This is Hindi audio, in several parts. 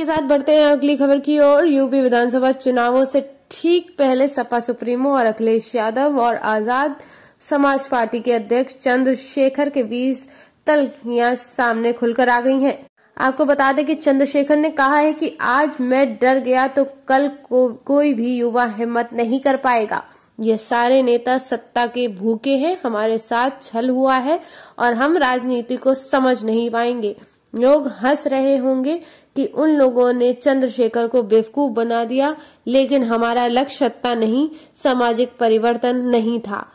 के साथ बढ़ते हैं अगली खबर की ओर यूपी विधानसभा चुनावों से ठीक पहले सपा सुप्रीमो और अखिलेश यादव और आजाद समाज पार्टी के अध्यक्ष चंद्रशेखर के बीच तलखियां सामने खुलकर आ गई हैं। आपको बता दें कि चंद्रशेखर ने कहा है कि आज मैं डर गया तो कल को कोई भी युवा हिम्मत नहीं कर पाएगा ये सारे नेता सत्ता के भूखे हैं हमारे साथ छल हुआ है और हम राजनीति को समझ नहीं पाएंगे लोग हंस रहे होंगे कि उन लोगों ने चंद्रशेखर को बेवकूफ बना दिया लेकिन हमारा लक्ष्य सत्ता नहीं सामाजिक परिवर्तन नहीं था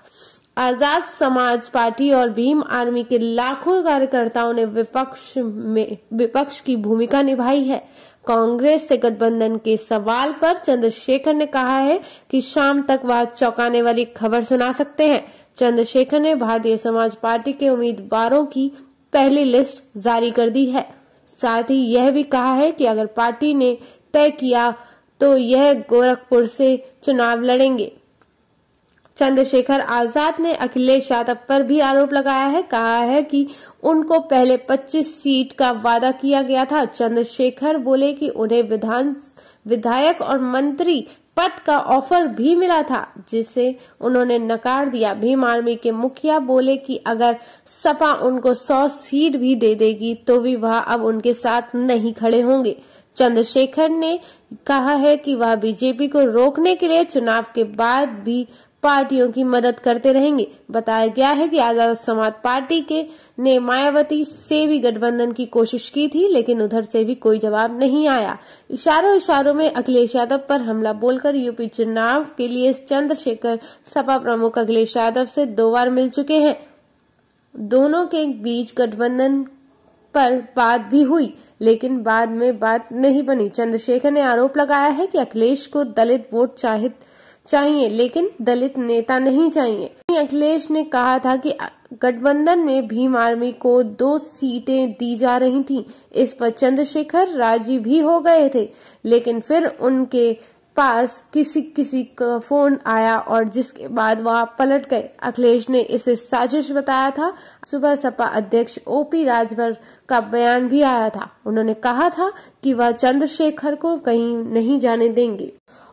आजाद समाज पार्टी और भीम आर्मी के लाखों कार्यकर्ताओं ने विपक्ष में विपक्ष की भूमिका निभाई है कांग्रेस से गठबंधन के सवाल पर चंद्रशेखर ने कहा है कि शाम तक वह चौंकाने वाली खबर सुना सकते हैं चंद्रशेखर ने भारतीय समाज पार्टी के उम्मीदवारों की पहली लिस्ट जारी कर दी है साथ ही यह भी कहा है कि अगर पार्टी ने तय किया तो यह गोरखपुर से चुनाव लड़ेंगे चंद्रशेखर आजाद ने अखिलेश यादव पर भी आरोप लगाया है कहा है कि उनको पहले 25 सीट का वादा किया गया था चंद्रशेखर बोले कि उन्हें विधान विधायक और मंत्री पद का ऑफर भी मिला था जिसे उन्होंने नकार दिया भीम आर्मी के मुखिया बोले कि अगर सपा उनको सौ सीट भी दे देगी तो भी वह अब उनके साथ नहीं खड़े होंगे चंद्रशेखर ने कहा है कि वह बीजेपी को रोकने के लिए चुनाव के बाद भी पार्टियों की मदद करते रहेंगे बताया गया है कि आजाद समाज पार्टी के ने मायावती से भी गठबंधन की कोशिश की थी लेकिन उधर से भी कोई जवाब नहीं आया इशारों इशारों में अखिलेश यादव पर हमला बोलकर यूपी चुनाव के लिए चंद्रशेखर सपा प्रमुख अखिलेश यादव से दो बार मिल चुके हैं दोनों के बीच गठबंधन पर बात भी हुई लेकिन बाद में बात नहीं बनी चंद्रशेखर ने आरोप लगाया है कि अखिलेश को दलित वोट चाहे चाहिए लेकिन दलित नेता नहीं चाहिए अखिलेश ने कहा था कि गठबंधन में भीम आर्मी को दो सीटें दी जा रही थी इस पर चंद्रशेखर राजी भी हो गए थे लेकिन फिर उनके पास किसी किसी का फोन आया और जिसके बाद वह पलट गए अखिलेश ने इसे साजिश बताया था सुबह सपा अध्यक्ष ओपी राजभर का बयान भी आया था उन्होंने कहा था कि वह चंद्रशेखर को कहीं नहीं जाने देंगे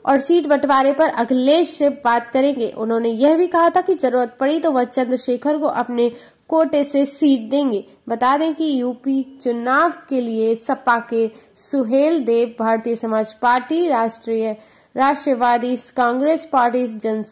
और सीट बंटवारे पर अखिलेश से बात करेंगे उन्होंने यह भी कहा था कि जरूरत पड़ी तो वह चंद्रशेखर को अपने कोटे से सीट देंगे बता दें कि यूपी चुनाव के लिए सपा के सुहेल देव भारतीय समाज पार्टी राष्ट्रीय राष्ट्रवादी कांग्रेस पार्टी जन